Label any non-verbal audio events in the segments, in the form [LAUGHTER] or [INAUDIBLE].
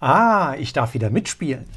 Ah, ich darf wieder mitspielen.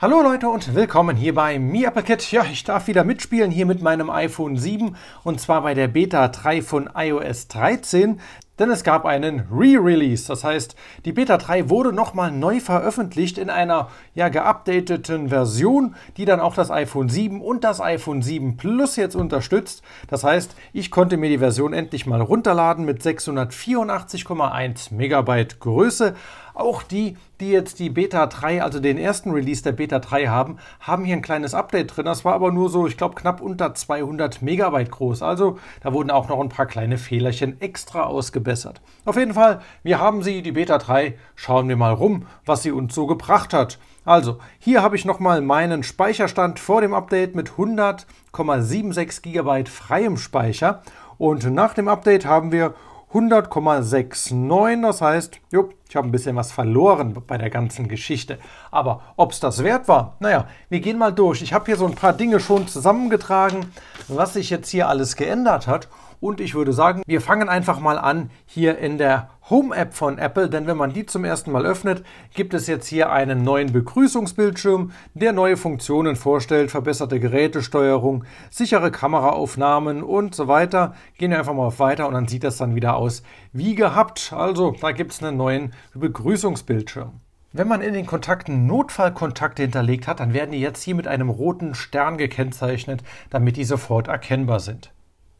Hallo Leute und willkommen hier bei MiAppleKit. Ja, ich darf wieder mitspielen hier mit meinem iPhone 7 und zwar bei der Beta 3 von iOS 13. Denn es gab einen Re-Release, das heißt, die Beta 3 wurde nochmal neu veröffentlicht in einer ja geupdateten Version, die dann auch das iPhone 7 und das iPhone 7 Plus jetzt unterstützt. Das heißt, ich konnte mir die Version endlich mal runterladen mit 684,1 Megabyte Größe. Auch die, die jetzt die Beta 3, also den ersten Release der Beta 3 haben, haben hier ein kleines Update drin. Das war aber nur so, ich glaube, knapp unter 200 Megabyte groß. Also da wurden auch noch ein paar kleine Fehlerchen extra ausgebaut gebessert. Auf jeden Fall, wir haben sie, die Beta 3. Schauen wir mal rum, was sie uns so gebracht hat. Also, hier habe ich nochmal meinen Speicherstand vor dem Update mit 100,76 GB freiem Speicher. Und nach dem Update haben wir 100,69. Das heißt, jo, ich habe ein bisschen was verloren bei der ganzen Geschichte. Aber ob es das wert war? Naja, wir gehen mal durch. Ich habe hier so ein paar Dinge schon zusammengetragen, was sich jetzt hier alles geändert hat. Und ich würde sagen, wir fangen einfach mal an hier in der Home-App von Apple, denn wenn man die zum ersten Mal öffnet, gibt es jetzt hier einen neuen Begrüßungsbildschirm, der neue Funktionen vorstellt, verbesserte Gerätesteuerung, sichere Kameraaufnahmen und so weiter. Gehen wir einfach mal auf Weiter und dann sieht das dann wieder aus wie gehabt. Also da gibt es einen neuen Begrüßungsbildschirm. Wenn man in den Kontakten Notfallkontakte hinterlegt hat, dann werden die jetzt hier mit einem roten Stern gekennzeichnet, damit die sofort erkennbar sind.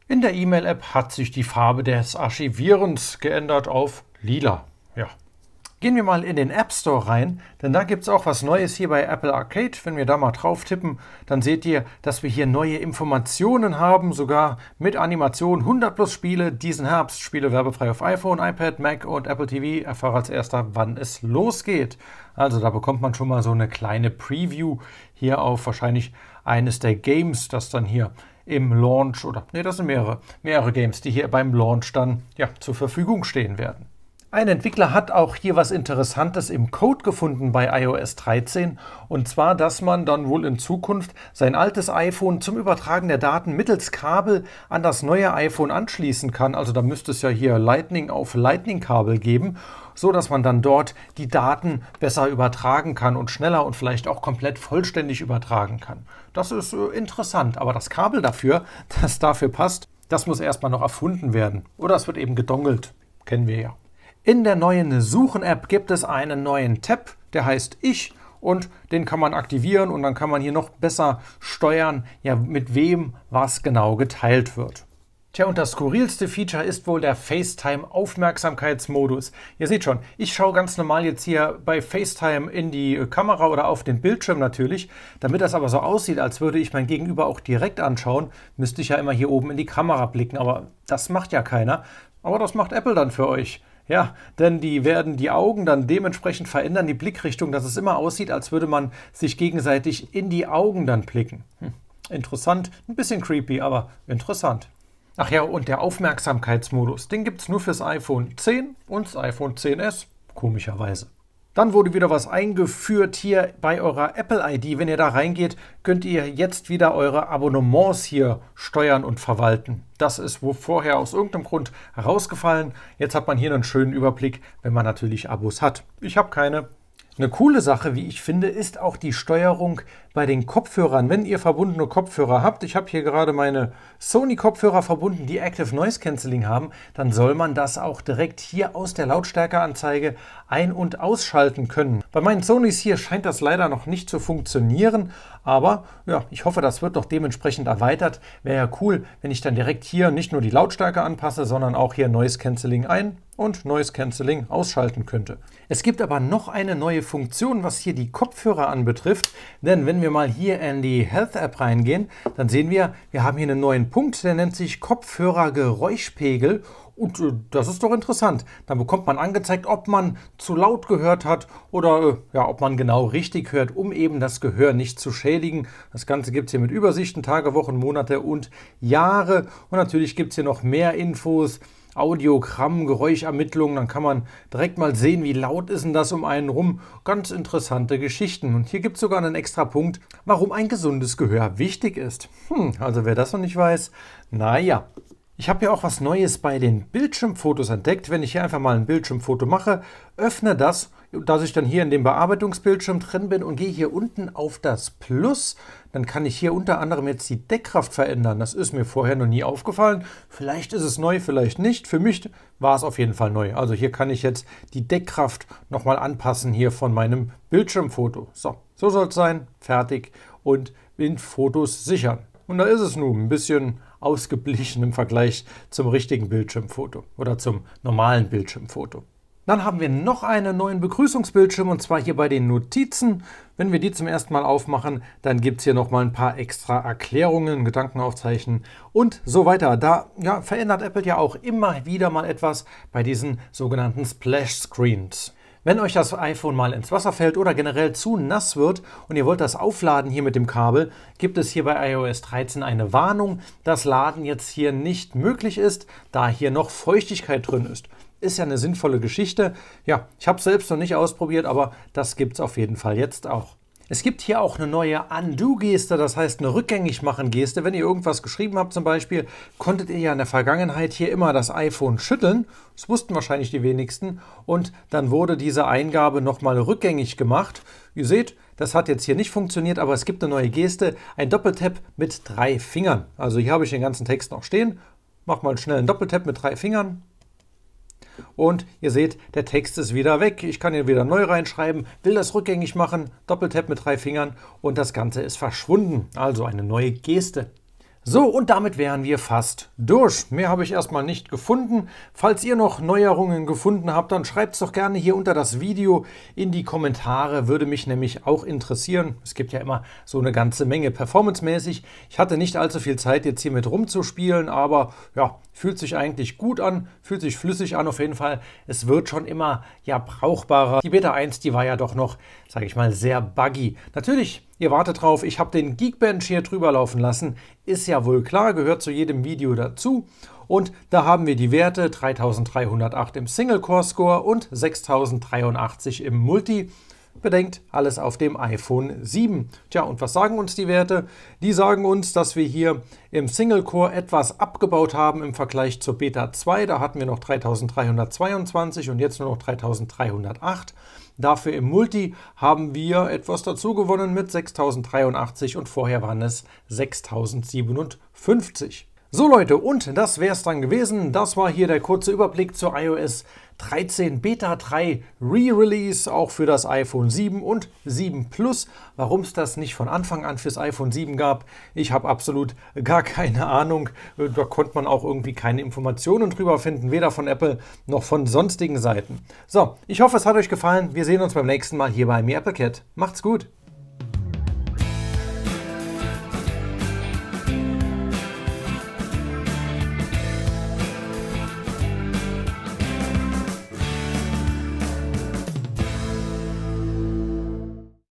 In der E-Mail-App hat sich die Farbe des Archivierens geändert auf lila. Ja. Gehen wir mal in den App Store rein, denn da gibt es auch was Neues hier bei Apple Arcade. Wenn wir da mal drauf tippen, dann seht ihr, dass wir hier neue Informationen haben, sogar mit Animationen. 100 plus Spiele diesen Herbst. Spiele werbefrei auf iPhone, iPad, Mac und Apple TV. Erfahre als erster, wann es losgeht. Also da bekommt man schon mal so eine kleine Preview hier auf wahrscheinlich eines der Games, das dann hier im Launch oder nee, das sind mehrere, mehrere Games, die hier beim Launch dann ja zur Verfügung stehen werden. Ein Entwickler hat auch hier was Interessantes im Code gefunden bei iOS 13, und zwar, dass man dann wohl in Zukunft sein altes iPhone zum Übertragen der Daten mittels Kabel an das neue iPhone anschließen kann. Also da müsste es ja hier Lightning auf Lightning-Kabel geben, so dass man dann dort die Daten besser übertragen kann und schneller und vielleicht auch komplett vollständig übertragen kann. Das ist äh, interessant, aber das Kabel dafür, [LAUGHS] das dafür passt, das muss erstmal noch erfunden werden. Oder es wird eben gedongelt. Kennen wir ja. In der neuen Suchen-App gibt es einen neuen Tab, der heißt Ich und den kann man aktivieren und dann kann man hier noch besser steuern, ja, mit wem was genau geteilt wird. Tja, und das skurrilste Feature ist wohl der FaceTime-Aufmerksamkeitsmodus. Ihr seht schon, ich schaue ganz normal jetzt hier bei FaceTime in die Kamera oder auf den Bildschirm natürlich. Damit das aber so aussieht, als würde ich mein Gegenüber auch direkt anschauen, müsste ich ja immer hier oben in die Kamera blicken. Aber das macht ja keiner. Aber das macht Apple dann für euch. Ja, denn die werden die Augen dann dementsprechend verändern, die Blickrichtung, dass es immer aussieht, als würde man sich gegenseitig in die Augen dann blicken. Hm. Interessant, ein bisschen creepy, aber interessant. Ach ja, und der Aufmerksamkeitsmodus, den gibt es nur fürs iPhone 10 und das iPhone 10s, komischerweise. Dann wurde wieder was eingeführt hier bei eurer Apple ID. Wenn ihr da reingeht, könnt ihr jetzt wieder eure Abonnements hier steuern und verwalten. Das ist wo vorher aus irgendeinem Grund herausgefallen. Jetzt hat man hier einen schönen Überblick, wenn man natürlich Abos hat. Ich habe keine. Eine coole Sache, wie ich finde, ist auch die Steuerung bei den Kopfhörern, wenn ihr verbundene Kopfhörer habt, ich habe hier gerade meine Sony-Kopfhörer verbunden, die Active Noise Cancelling haben, dann soll man das auch direkt hier aus der Lautstärkeanzeige ein- und ausschalten können. Bei meinen Sonys hier scheint das leider noch nicht zu funktionieren, aber ja, ich hoffe, das wird doch dementsprechend erweitert. Wäre ja cool, wenn ich dann direkt hier nicht nur die Lautstärke anpasse, sondern auch hier Noise Cancelling ein und Noise Cancelling ausschalten könnte. Es gibt aber noch eine neue Funktion, was hier die Kopfhörer anbetrifft, denn wenn wir wir mal hier in die Health App reingehen, dann sehen wir, wir haben hier einen neuen Punkt, der nennt sich Kopfhörergeräuschpegel. Und äh, das ist doch interessant. Dann bekommt man angezeigt, ob man zu laut gehört hat oder äh, ja, ob man genau richtig hört, um eben das Gehör nicht zu schädigen. Das Ganze gibt es hier mit Übersichten, Tage, Wochen, Monate und Jahre. Und natürlich gibt es hier noch mehr Infos Audiogramm, Geräuschermittlung, dann kann man direkt mal sehen, wie laut ist denn das um einen rum. Ganz interessante Geschichten. Und hier gibt es sogar einen extra Punkt, warum ein gesundes Gehör wichtig ist. Hm, also wer das noch nicht weiß, naja. Ich habe ja auch was Neues bei den Bildschirmfotos entdeckt. Wenn ich hier einfach mal ein Bildschirmfoto mache, öffne das, dass ich dann hier in dem Bearbeitungsbildschirm drin bin und gehe hier unten auf das Plus. Dann kann ich hier unter anderem jetzt die Deckkraft verändern. Das ist mir vorher noch nie aufgefallen. Vielleicht ist es neu, vielleicht nicht. Für mich war es auf jeden Fall neu. Also hier kann ich jetzt die Deckkraft nochmal anpassen hier von meinem Bildschirmfoto. So, so soll es sein. Fertig. Und in Fotos sichern. Und da ist es nun ein bisschen ausgeblichen im Vergleich zum richtigen Bildschirmfoto oder zum normalen Bildschirmfoto. Dann haben wir noch einen neuen Begrüßungsbildschirm und zwar hier bei den Notizen. Wenn wir die zum ersten Mal aufmachen, dann gibt es hier nochmal ein paar extra Erklärungen, Gedankenaufzeichen und so weiter. Da ja, verändert Apple ja auch immer wieder mal etwas bei diesen sogenannten Splash Screens. Wenn euch das iPhone mal ins Wasser fällt oder generell zu nass wird und ihr wollt das aufladen hier mit dem Kabel, gibt es hier bei iOS 13 eine Warnung, dass Laden jetzt hier nicht möglich ist, da hier noch Feuchtigkeit drin ist. Ist ja eine sinnvolle Geschichte. Ja, ich habe es selbst noch nicht ausprobiert, aber das gibt es auf jeden Fall jetzt auch. Es gibt hier auch eine neue Undo-Geste, das heißt eine Rückgängigmachen-Geste. Wenn ihr irgendwas geschrieben habt zum Beispiel, konntet ihr ja in der Vergangenheit hier immer das iPhone schütteln. Das wussten wahrscheinlich die wenigsten. Und dann wurde diese Eingabe nochmal rückgängig gemacht. Ihr seht, das hat jetzt hier nicht funktioniert, aber es gibt eine neue Geste. Ein Doppeltap mit drei Fingern. Also hier habe ich den ganzen Text noch stehen. Mach mal schnell einen Doppeltap mit drei Fingern. Und ihr seht, der Text ist wieder weg. Ich kann ihn wieder neu reinschreiben, will das rückgängig machen, Doppeltap mit drei Fingern und das Ganze ist verschwunden. Also eine neue Geste. So, und damit wären wir fast durch. Mehr habe ich erstmal nicht gefunden. Falls ihr noch Neuerungen gefunden habt, dann schreibt es doch gerne hier unter das Video in die Kommentare. Würde mich nämlich auch interessieren. Es gibt ja immer so eine ganze Menge performancemäßig. Ich hatte nicht allzu viel Zeit, jetzt hier mit rumzuspielen, aber ja, fühlt sich eigentlich gut an, fühlt sich flüssig an auf jeden Fall. Es wird schon immer ja brauchbarer. Die Beta 1, die war ja doch noch, sage ich mal, sehr buggy. Natürlich Ihr wartet drauf, ich habe den Geekbench hier drüber laufen lassen. Ist ja wohl klar, gehört zu jedem Video dazu. Und da haben wir die Werte 3308 im Single-Core-Score und 6083 im Multi. Bedenkt, alles auf dem iPhone 7. Tja, und was sagen uns die Werte? Die sagen uns, dass wir hier im Single-Core etwas abgebaut haben im Vergleich zur Beta 2. Da hatten wir noch 3322 und jetzt nur noch 3308. Dafür im Multi haben wir etwas dazu gewonnen mit 6083 und vorher waren es 6057. So Leute, und das wäre es dann gewesen. Das war hier der kurze Überblick zur iOS 13 Beta 3 Re-Release, auch für das iPhone 7 und 7 Plus. Warum es das nicht von Anfang an fürs iPhone 7 gab, ich habe absolut gar keine Ahnung. Da konnte man auch irgendwie keine Informationen drüber finden, weder von Apple noch von sonstigen Seiten. So, ich hoffe, es hat euch gefallen. Wir sehen uns beim nächsten Mal hier bei mir AppleCat. Macht's gut!